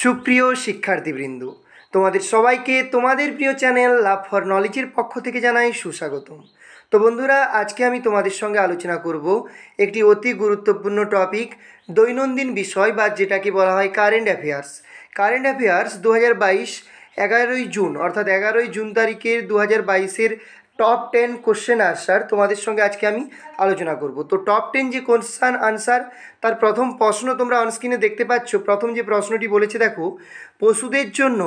সুপ্রিয় শিক্ষার্থীবৃন্দ তোমাদের সবাইকে তোমাদের প্রিয় চ্যানেল লাভ ফর নলেজের পক্ষ থেকে জানাই সুস্বাগতম তো বন্ধুরা আজকে আমি তোমাদের সঙ্গে আলোচনা করব একটি অতি গুরুত্বপূর্ণ টপিক দৈনন্দিন বিষয় বা যেটাকে বলা হয় কারেন্ট অ্যাফেয়ার্স কারেন্ট অ্যাফেয়ার্স দু হাজার বাইশ এগারোই জুন অর্থাৎ এগারোই জুন তারিখের দু হাজার বাইশের টপ টেন কোশ্চেন আনসার তোমাদের সঙ্গে আজকে আমি আলোচনা করব তো টপ টেন যে কোশ্চেন আনসার তার প্রথম প্রশ্ন তোমরা অনস্ক্রিনে দেখতে পাচ্ছ প্রথম যে প্রশ্নটি বলেছে দেখো পশুদের জন্য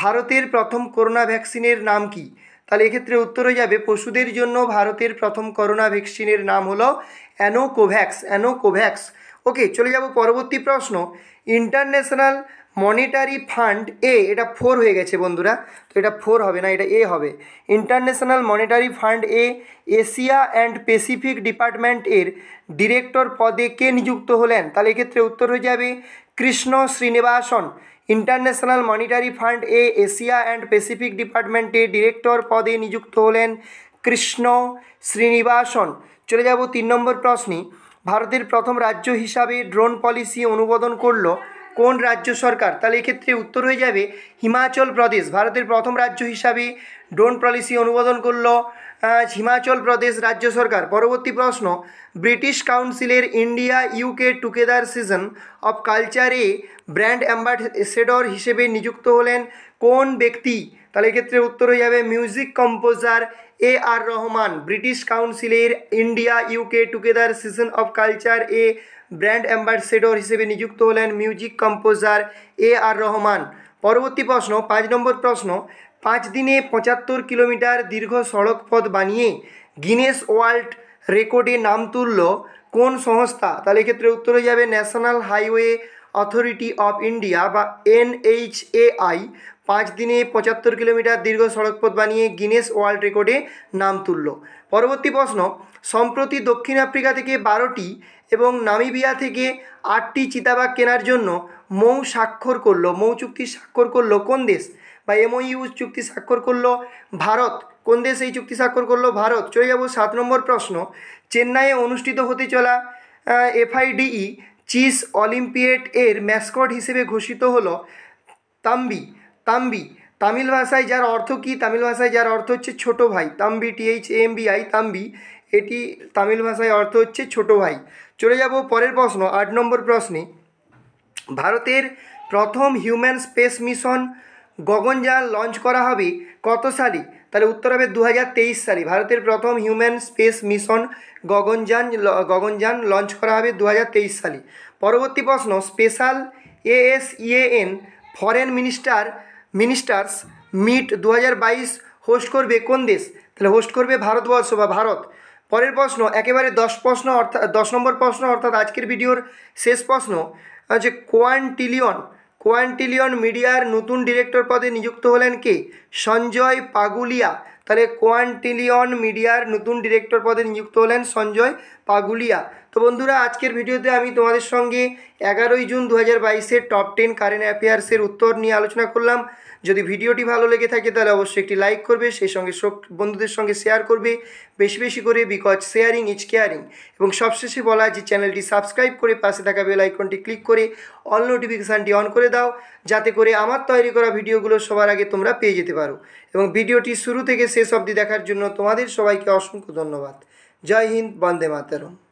ভারতের প্রথম করোনা ভ্যাকসিনের নাম কি তাহলে এক্ষেত্রে উত্তর হয়ে যাবে পশুদের জন্য ভারতের প্রথম করোনা ভ্যাকসিনের নাম হলো অ্যানো কোভ্যাক্স অ্যানো কোভ্যাক্স ওকে চলে যাব পরবর্তী প্রশ্ন ইন্টারন্যাশনাল মনিটারি ফান্ড এ এটা ফোর হয়ে গেছে বন্ধুরা তো এটা ফোর হবে না এটা এ হবে ইন্টারন্যাশনাল মনিটারি ফান্ড এ এশিয়া অ্যান্ড প্যাসিফিক ডিপার্টমেন্ট এর ডিরেক্টর পদে কে নিযুক্ত হলেন তাহলে এক্ষেত্রে উত্তর হয়ে যাবে Krishna Srinivasan international monetary fund এ এশিয়া অ্যান্ড প্যাসিফিক ডিপার্টমেন্টে ডিরেক্টর পদে নিযুক্ত হলেন কৃষ্ণ শ্রীনিবাসন চলে যাব তিন নম্বর প্রশ্নে ভারতের প্রথম রাজ্য হিসাবে ড্রোন পলিসি অনুমোদন করলো কোন রাজ্য সরকার তাহলে এক্ষেত্রে উত্তর হয়ে যাবে হিমাচল প্রদেশ ভারতের প্রথম রাজ্য হিসাবে ড্রোন পলিসি অনুমোদন করল হিমাচল প্রদেশ রাজ্য সরকার পরবর্তী প্রশ্ন ব্রিটিশ কাউন্সিলের India UK together season of কালচারে ব্র্যান্ড অ্যাম্বাসেডর হিসেবে নিযুক্ত হলেন কোন ব্যক্তি তাহলে এক্ষেত্রে উত্তর হয়ে যাবে music composer A R Rahman British কাউন্সিলের India UK together season of culture এ ব্র্যান্ড অ্যাম্বাসেডর হিসেবে নিযুক্ত হলেন music composer A R Rahman পরবর্তী প্রশ্ন পাঁচ নম্বর প্রশ্ন পাঁচ দিনে পঁচাত্তর কিলোমিটার দীর্ঘ সড়ক পথ বানিয়ে গিনেস ওয়ার্ল্ড রেকর্ডে নাম তুলল কোন সংস্থা তাহলে ক্ষেত্রে উত্তরে যাবে national highway authority of India বা এনএইচএআই পাঁচ দিনে পঁচাত্তর কিলোমিটার দীর্ঘ সড়কপথ বানিয়ে গিনেস ওয়ার্ল্ড রেকর্ডে নাম তুলল পরবর্তী প্রশ্ন সম্প্রতি দক্ষিণ আফ্রিকা থেকে বারোটি এবং নামিবিয়া থেকে আটটি চিতাবাঘ কেনার জন্য মৌ স্বাক্ষর করলো মৌ চুক্তি স্বাক্ষর করলো কোন দেশ বা এমওইউ চুক্তি স্বাক্ষর করল ভারত কোন দেশ এই চুক্তি স্বাক্ষর করলো ভারত চলে যাবো সাত নম্বর প্রশ্ন চেন্নাইয়ে অনুষ্ঠিত হতে চলা এফআইডিই চিস অলিম্পিয়েট এর ম্যাসকট হিসেবে ঘোষিত হলো তাম্বি তাম্বি তামিল ভাষায় যার অর্থ কি তামিল ভাষায় যার অর্থ হচ্ছে ছোট ভাই thambi TH M B I thambi এটি তামিল ভাষায় অর্থ হচ্ছে ছোট ভাই চলে যাব পরের প্রশ্ন আট নম্বর প্রশ্নে ভারতের প্রথম human space mission Gaganyaan launch করা হবে কত সালে তাহলে উত্তর হবে দু সালে ভারতের প্রথম human space mission Gaganyaan Gaganyaan launch করা হবে দু সালে পরবর্তী প্রশ্ন special ASEAN foreign minister ministers meet দু হোস্ট করবে কোন দেশ তাহলে হোস্ট করবে ভারতবর্ষ বা ভারত পরের প্রশ্ন একেবারে দশ প্রশ্ন অর্থাৎ দশ নম্বর প্রশ্ন অর্থাৎ আজকের ভিডিওর শেষ প্রশ্ন যে কোয়ান্টিলিয়ন কোয়ান্টিলিয়ন মিডিয়ার নতুন ডিরেক্টর পদে নিযুক্ত হলেন কে সঞ্জয় পাগুলিয়া তাহলে কোয়ান্টিলিয়ন মিডিয়ার নতুন ডিরেক্টর পদে নিযুক্ত হলেন সঞ্জয় পাগুলিয়া তো বন্ধুরা আজকের ভিডিওতে আমি তোমাদের সঙ্গে এগারোই জুন দু হাজার বাইশের টপ টেন কারেন্ট অ্যাফেয়ার্সের উত্তর নিয়ে আলোচনা করলাম যদি ভিডিওটি ভালো লেগে থাকে তাহলে অবশ্যই একটি লাইক করবে সেই সঙ্গে বন্ধুদের সঙ্গে শেয়ার করবে বেশি বেশি করে বিকজ শেয়ারিং ইজ কেয়ারিং এবং সবশেষে বলা যে চ্যানেলটি সাবস্ক্রাইব করে পাশে থাকা বেল আইকনটি ক্লিক করে অল নোটিফিকেশানটি অন করে দাও যাতে করে আমার তৈরি করা ভিডিওগুলো সবার আগে তোমরা পেয়ে যেতে পারো এবং ভিডিওটি শুরু থেকে শেষ অবধি দেখার জন্য তোমাদের সবাইকে অসংখ্য ধন্যবাদ জয় হিন্দ বন্দে মাতারম